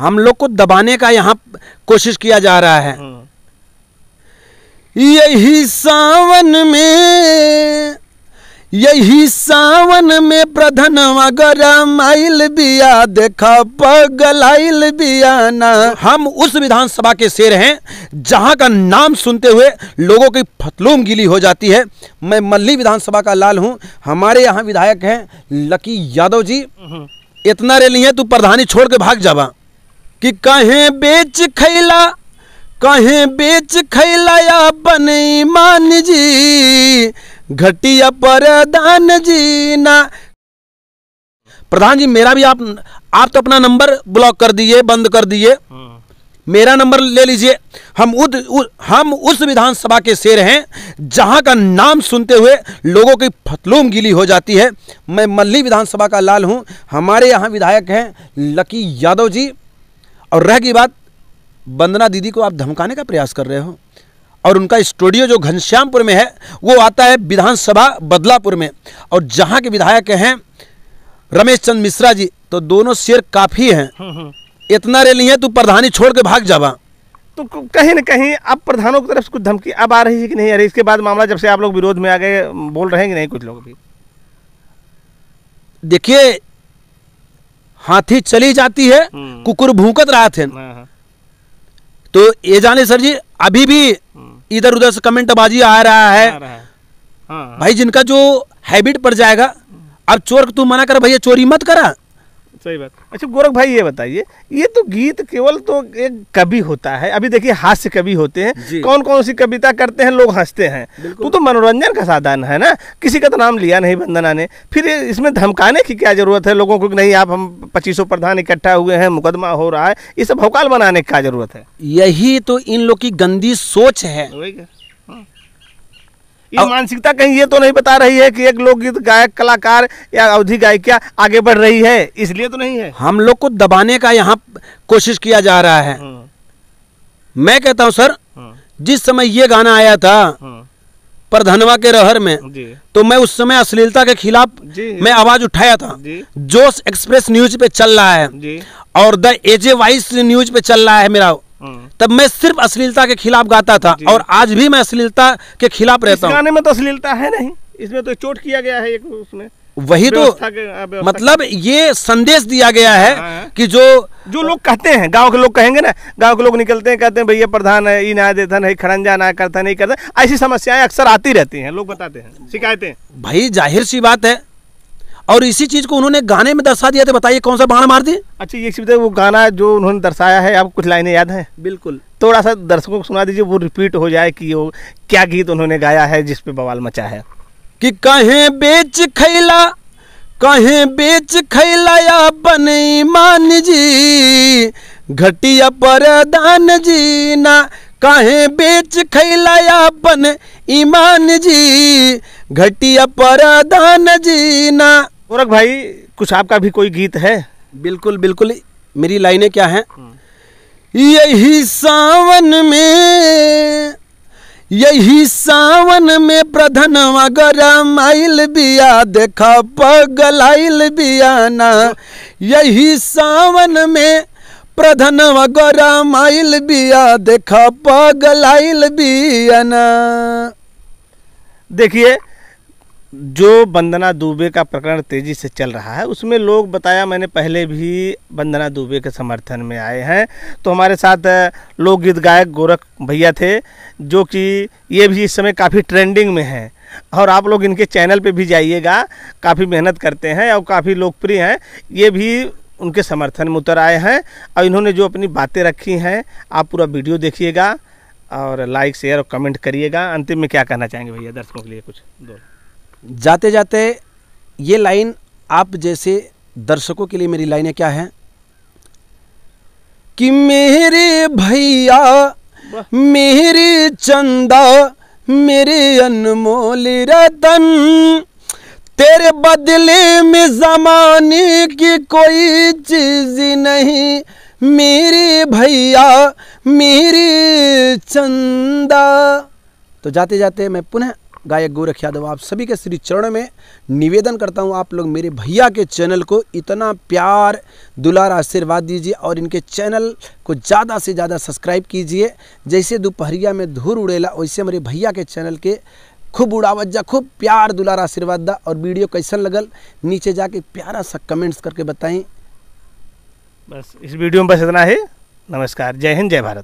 हम लोग को दबाने का यहाँ कोशिश किया जा रहा है हम्म। यही सावन में यही सावन में प्रधन मगर माइल दिया देखा पगलाइल दिया ना हम उस विधानसभा के शेर हैं जहां का नाम सुनते हुए लोगों की फतलूम गिली हो जाती है मैं मल्ली विधानसभा का लाल हूं हमारे यहां विधायक हैं लकी यादव जी हम्म। इतना रैली है तू प्रधानी छोड़ के भाग जावा कि कहें बेच खैला कहें बेच खैला या बन ईमान जी घटिया परदान जी ना प्रधान जी मेरा भी आप आप तो अपना नंबर ब्लॉक कर दिए बंद कर दिए मेरा नंबर ले लीजिए हम उद, उ, हम उस विधानसभा के शेर हैं जहां का नाम सुनते हुए लोगों की फतलूम गिली हो जाती है मैं मल्ली विधानसभा का लाल हूं हमारे यहां विधायक हैं लकी यादव जी और रह गई बात वंदना दीदी को आप धमकाने का प्रयास कर रहे हो और उनका स्टूडियो जो घनश्यामपुर में है वो आता है विधानसभा बदलापुर में और जहाँ के विधायक हैं रमेश चंद मिश्रा जी तो दोनों शेर काफ़ी हैं हम्म, हम्म। इतना नहीं है तू प्रधानी छोड़ के भाग जावा तो कहीं ना कहीं अब प्रधानों की तरफ से कुछ धमकी अब आ रही है कि नहीं आ रही इसके बाद मामला जब से आप लोग विरोध में आ गए बोल रहे हैं कि नहीं कुछ लोग भी देखिए हाथी चली जाती है हम्म। कुकुर भूकत रहा थे तो ये जाने सर जी अभी भी हम्म। इधर उधर से कमेंट बाजी आ रहा है रहा है। हाँ, हाँ। भाई जिनका जो हैबिट पड़ जाएगा हम्म। अब चोर तू मना कर भैया चोरी मत करा सही बात अच्छा गोरख भाई ये बताइए ये तो गीत केवल तो एक कवि होता है अभी देखिए हास्य कवि होते हैं कौन कौन सी कविता करते हैं लोग हंसते हैं तो तो मनोरंजन का साधन है ना किसी का तो नाम लिया नहीं वंदना ने फिर इसमें धमकाने की क्या जरूरत है लोगों को नहीं आप हम पच्चीसों प्रधान इकट्ठा हुए हैं मुकदमा हो रहा है ये सब भौकाल बनाने की क्या जरूरत है यही तो इन लोग की गंदी सोच है ये मानसिकता कहीं ये तो नहीं बता रही है कि एक लोकगीत गायक कलाकार या अवधि गायिका आगे बढ़ रही है इसलिए तो नहीं है हम लोग को दबाने का यहाँ कोशिश किया जा रहा है हाँ। मैं कहता हूँ सर हाँ। जिस समय ये गाना आया था हाँ। धनवा के रहर में तो मैं उस समय अश्लीलता के खिलाफ मैं आवाज उठाया था जोश एक्सप्रेस न्यूज पे चल रहा है और द एजे वाइस न्यूज पे चल रहा है मेरा तब मैं सिर्फ अश्लीलता के खिलाफ गाता था और आज भी मैं अश्लीलता के खिलाफ रहता हूँ तो अश्लीलता है नहीं इसमें तो चोट किया गया है एक उसमें वही तो मतलब ये संदेश दिया गया है हाँ, हाँ। कि जो जो लोग कहते हैं गांव के लोग कहेंगे ना गांव के लोग निकलते हैं कहते हैं भैया प्रधान है ई न्याय देता नहीं खड़ंजा ना करता नहीं करता ऐसी समस्याएं अक्सर आती रहती हैं लोग बताते हैं शिकायतें भाई जाहिर सी बात है और इसी चीज़ को उन्होंने गाने में दर्शा दिया था बताइए कौन सा बाण मार दी अच्छा ये चीज़ वो गाना जो उन्होंने दर्शाया है आपको कुछ लाइनें याद हैं बिल्कुल थोड़ा सा दर्शकों को सुना दीजिए वो रिपीट हो जाए कि वो क्या गीत उन्होंने गाया है जिसपे बवाल मचा है कि कहें बेच खैला कहें बेच खैला या बने मान जी घटिया पर दान जी ना कहे बेच खैला या बन ईमान जी घटिया पर दान जी ना गोरख भाई कुछ आपका भी कोई गीत है बिल्कुल बिल्कुल मेरी लाइनें क्या हैं यही सावन में यही सावन में प्रधनवा अगर माइल बिया देखा पगलाइल बियाना यही सावन में प्रधान अगर माइल बिया देखा पगलाइल बियाना देखिए जो बंदना दुबे का प्रकरण तेज़ी से चल रहा है उसमें लोग बताया मैंने पहले भी बंदना दुबे के समर्थन में आए हैं तो हमारे साथ लोकगीत गायक गोरख भैया थे जो कि ये भी इस समय काफ़ी ट्रेंडिंग में हैं और आप लोग इनके चैनल पे भी जाइएगा काफ़ी मेहनत करते हैं और काफ़ी लोकप्रिय हैं ये भी उनके समर्थन में उतर आए हैं और इन्होंने जो अपनी बातें रखी हैं आप पूरा वीडियो देखिएगा और लाइक शेयर और कमेंट करिएगा अंतिम में क्या कहना चाहेंगे भैया दर्शकों के लिए कुछ दो जाते जाते ये लाइन आप जैसे दर्शकों के लिए मेरी लाइन क्या है कि मेरे भैया मेरे चंदा मेरे अनमोल रतन तेरे बदले में जमाने की कोई चीज नहीं मेरे भैया मेरे चंदा तो जाते जाते मैं पुनः गायक गोरख यादव आप सभी के श्री चरण में निवेदन करता हूँ आप लोग मेरे भैया के चैनल को इतना प्यार दुलार आशीर्वाद दीजिए और इनके चैनल को ज़्यादा से ज़्यादा सब्सक्राइब कीजिए जैसे दोपहरिया में धूल उड़ेला वैसे मेरे भैया के चैनल के खूब उड़ावत जा खूब प्यार दुलार आशीर्वाद दा और वीडियो कैसन लगल नीचे जाके प्यारा सा कमेंट्स करके बताएं बस इस वीडियो में बस इतना ही नमस्कार जय हिंद जय भारत